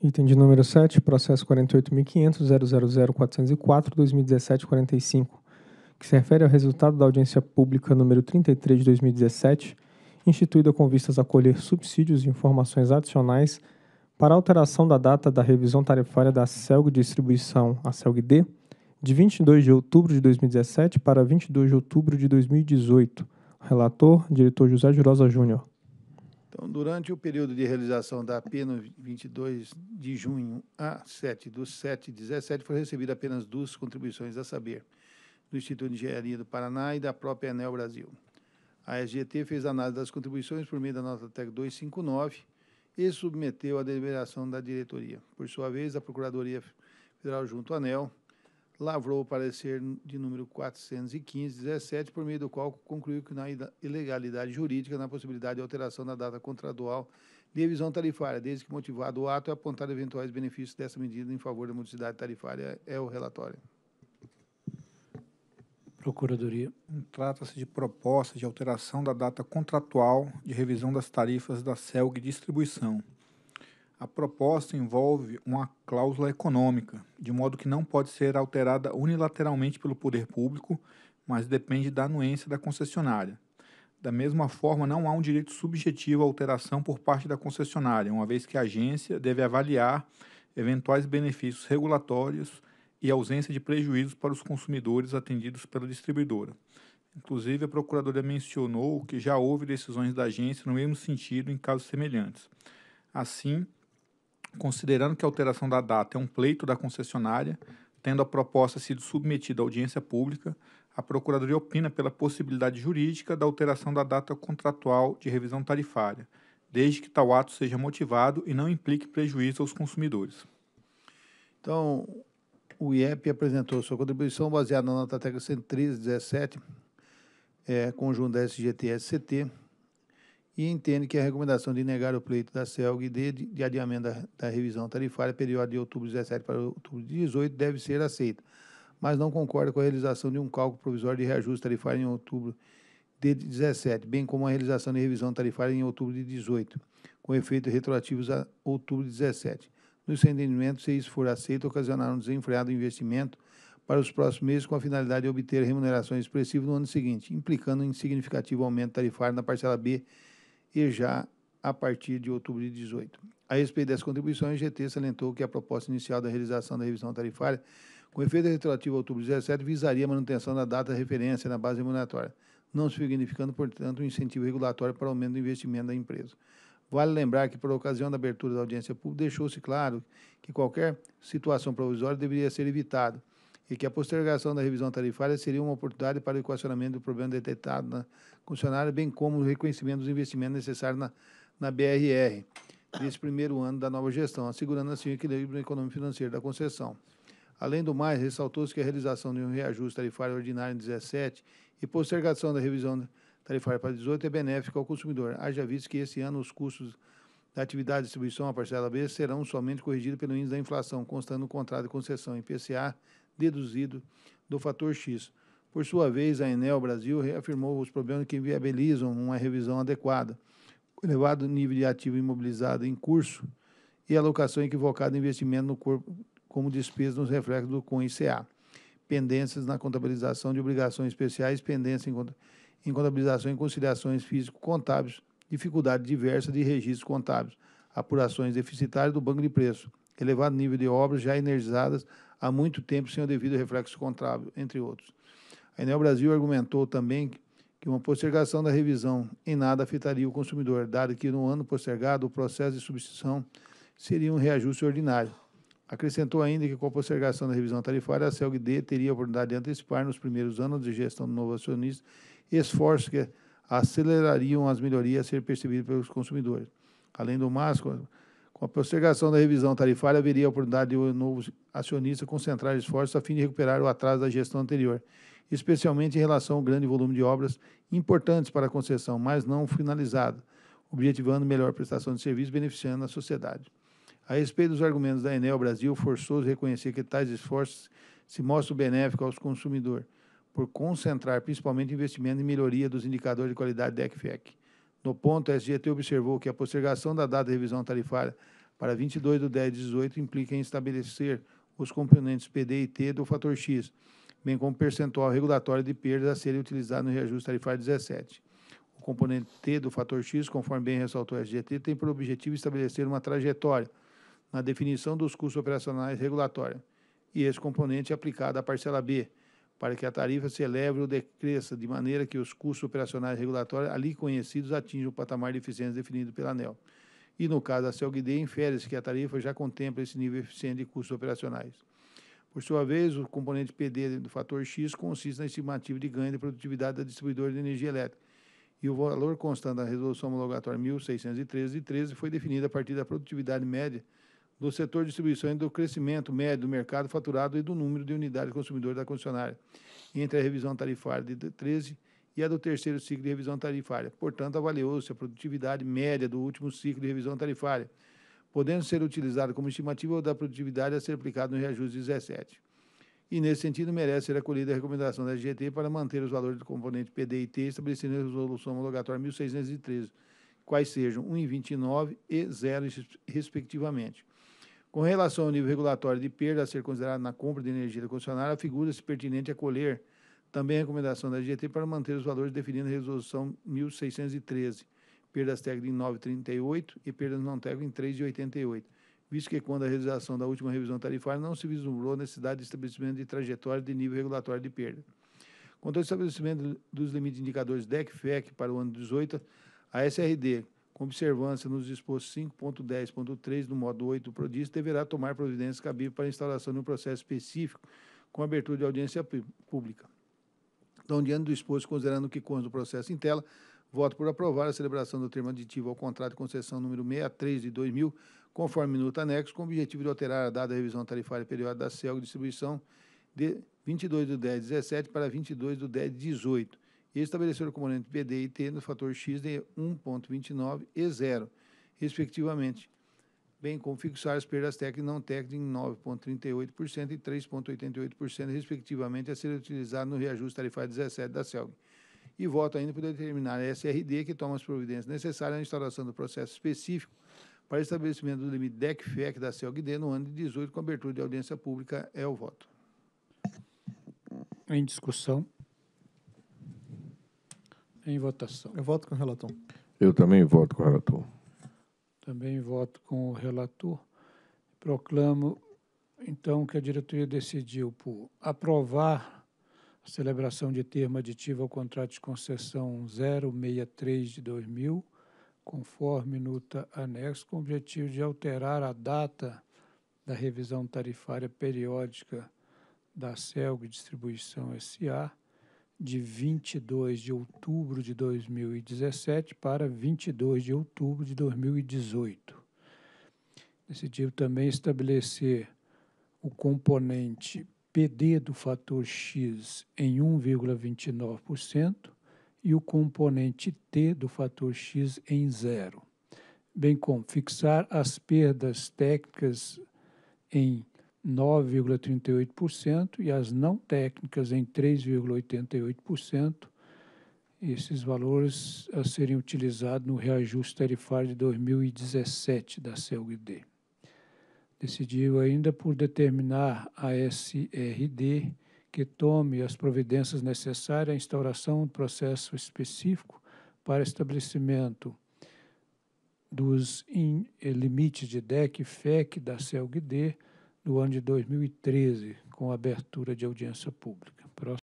Item de número 7, processo 48.500.00404-2017-45, que se refere ao resultado da audiência pública número 33 de 2017, instituída com vistas a colher subsídios e informações adicionais para alteração da data da revisão tarifária da CELG Distribuição, a CELG-D, de 22 de outubro de 2017 para 22 de outubro de 2018. Relator, diretor José Jurosa Júnior. Então, durante o período de realização da pena 22 de junho a 7 do 7 17, foram recebidas apenas duas contribuições a saber, do Instituto de Engenharia do Paraná e da própria Enel Brasil. A SGT fez análise das contribuições por meio da nota TEC 259 e submeteu à deliberação da diretoria. Por sua vez, a Procuradoria Federal, junto à ANEL, lavrou o parecer de número 415-17, por meio do qual concluiu que na ilegalidade jurídica na possibilidade de alteração da data contratual de revisão tarifária, desde que motivado o ato e apontar eventuais benefícios dessa medida em favor da modicidade tarifária, é o relatório. Procuradoria. Hum, trata-se de proposta de alteração da data contratual de revisão das tarifas da CELG Distribuição. A proposta envolve uma cláusula econômica, de modo que não pode ser alterada unilateralmente pelo poder público, mas depende da anuência da concessionária. Da mesma forma, não há um direito subjetivo à alteração por parte da concessionária, uma vez que a agência deve avaliar eventuais benefícios regulatórios e ausência de prejuízos para os consumidores atendidos pela distribuidora. Inclusive, a procuradora mencionou que já houve decisões da agência no mesmo sentido em casos semelhantes. Assim, considerando que a alteração da data é um pleito da concessionária, tendo a proposta sido submetida à audiência pública, a Procuradoria opina pela possibilidade jurídica da alteração da data contratual de revisão tarifária, desde que tal ato seja motivado e não implique prejuízo aos consumidores. Então, o IEP apresentou sua contribuição baseada na nota técnica 11317, é, conjunto da SGT-SCT, e entende que a recomendação de negar o pleito da CELG de, de adiamento da, da, revisão tarifária período de outubro de 17 para outubro de 18 deve ser aceita, mas não concorda com a realização de um cálculo provisório de reajuste tarifário em outubro de 17, bem como a realização de revisão tarifária em outubro de 18, com efeitos retroativos a outubro de 17. No seu entendimento, se isso for aceito, ocasionará um desenfreado investimento para os próximos meses com a finalidade de obter remunerações expressivas no ano seguinte, implicando um significativo aumento tarifário na parcela B e já a partir de outubro de 18. A respeito das contribuições, a GT salientou que a proposta inicial da realização da revisão tarifária, com efeito retroativo a outubro de 17, visaria a manutenção da data de referência na base remuneratória, não significando, portanto, um incentivo regulatório para o aumento do investimento da empresa. Vale lembrar que, por ocasião da abertura da audiência pública, deixou-se claro que qualquer situação provisória deveria ser evitada, e que a postergação da revisão tarifária seria uma oportunidade para o equacionamento do problema detectado na concessionária, bem como o reconhecimento dos investimentos necessários na, na BRR desse primeiro ano da nova gestão, assegurando assim o equilíbrio econômico financeiro da concessão. Além do mais, ressaltou-se que a realização de um reajuste tarifário ordinário em 17 e postergação da revisão tarifária para 18 é benéfica ao consumidor, haja visto que esse ano os custos da atividade de distribuição à parcela B serão somente corrigidos pelo índice da inflação, constando no contrato de concessão IPCA deduzido do fator X. Por sua vez, a Enel Brasil reafirmou os problemas que viabilizam uma revisão adequada, o elevado nível de ativo imobilizado em curso e alocação equivocada de investimento no corpo como despesa nos reflexos do CONICA, pendências na contabilização de obrigações especiais, pendência em contabilização e conciliações físico-contábeis, dificuldade diversa de registros contábeis, apurações deficitárias do banco de preço, elevado nível de obras já energizadas há muito tempo sem o devido reflexo contábil, entre outros. A Enel Brasil argumentou também que uma postergação da revisão em nada afetaria o consumidor, dado que no ano postergado o processo de substituição seria um reajuste ordinário. Acrescentou ainda que com a postergação da revisão tarifária, a CELG-D teria a oportunidade de antecipar nos primeiros anos de gestão do novo acionista esforços que acelerariam as melhorias a ser percebidas pelos consumidores. Além do mais, com a postergação da revisão tarifária, haveria a oportunidade de o novo acionista concentrar esforços a fim de recuperar o atraso da gestão anterior, especialmente em relação ao grande volume de obras importantes para a concessão, mas não finalizada, objetivando melhor prestação de serviço beneficiando a sociedade. A respeito dos argumentos da Enel Brasil, forçoso reconhecer que tais esforços se mostram benéficos aos consumidores, por concentrar principalmente investimento em melhoria dos indicadores de qualidade da ECFEC. No ponto, a SGT observou que a postergação da data de revisão tarifária para 22 de 10 de 18 implica em estabelecer os componentes PD e T do fator X, bem como o percentual regulatório de perdas a serem utilizados no reajuste tarifário 17. O componente T do fator X, conforme bem ressaltou a SGT, tem por objetivo estabelecer uma trajetória na definição dos custos operacionais regulatórios, e esse componente é aplicado à parcela B, para que a tarifa se eleve ou decresça, de maneira que os custos operacionais regulatórios ali conhecidos atinjam o patamar de eficiência definido pela ANEL. E, no caso da CELGD, infere-se que a tarifa já contempla esse nível eficiente de custos operacionais. Por sua vez, o componente PD do fator X consiste na estimativa de ganho de produtividade da distribuidora de energia elétrica, e o valor constante da resolução homologatória 1613 de 13 foi definido a partir da produtividade média do setor de distribuição e do crescimento médio do mercado faturado e do número de unidades consumidor da concessionária entre a revisão tarifária de 13 e a do terceiro ciclo de revisão tarifária. Portanto, avaliou-se a produtividade média do último ciclo de revisão tarifária, podendo ser utilizada como estimativa da produtividade a ser aplicada no reajuste 17. E, nesse sentido, merece ser acolhida a recomendação da SGT para manter os valores do componente PDIT estabelecido na Resolução Homologatória 1613, quais sejam 1,29 e 0, respectivamente. Com relação ao nível regulatório de perda a ser considerado na compra de energia do concessionário, figura-se pertinente acolher é também a recomendação da GT para manter os valores definidos na Resolução 1613, perdas técnicas em 9,38 e perdas não técnicas em 3,88, visto que quando a realização da última revisão tarifária não se vislumbrou necessidade de estabelecimento de trajetória de nível regulatório de perda. Quanto ao estabelecimento dos limites de indicadores DEC-FEC para o ano 18, a SRD com observância nos dispostos 5.10.3 do modo 8 do prodis deverá tomar providências cabíveis para a instalação de um processo específico com abertura de audiência pública. Então, diante do exposto, considerando que consta o processo em tela, voto por aprovar a celebração do termo aditivo ao contrato de concessão número 63 de 2000, conforme minuto anexo, com o objetivo de alterar a data da revisão tarifária periódica da CELG Distribuição de 22 do 10 17 para 22 do 10 18 e o componente BD e T no fator X de 1,29 e 0, respectivamente, bem como fixar as perdas técnicas e não técnicas em 9,38% e 3,88%, respectivamente, a ser utilizado no reajuste tarifário 17 da CELG. E voto ainda por determinar a SRD que toma as providências necessárias à instalação do processo específico para estabelecimento do limite DEC-FEC da CELG-D no ano de 18, com abertura de audiência pública, é o voto. Em discussão. Em votação. Eu voto com o relator. Eu também voto com o relator. Também voto com o relator. Proclamo, então, que a diretoria decidiu por aprovar a celebração de termo aditivo ao contrato de concessão 063 de 2000, conforme nota anexo, com o objetivo de alterar a data da revisão tarifária periódica da CELG Distribuição S.A., de 22 de outubro de 2017 para 22 de outubro de 2018. Decidiu também estabelecer o componente PD do fator X em 1,29% e o componente T do fator X em zero, bem como fixar as perdas técnicas em 9,38% e as não técnicas em 3,88%, esses valores a serem utilizados no reajuste tarifário de 2017 da CLD. Decidiu ainda por determinar a SRD que tome as providências necessárias à instauração de processo específico para estabelecimento dos eh, limites de DEC e FEC da CLD, no ano de 2013, com abertura de audiência pública. Próximo.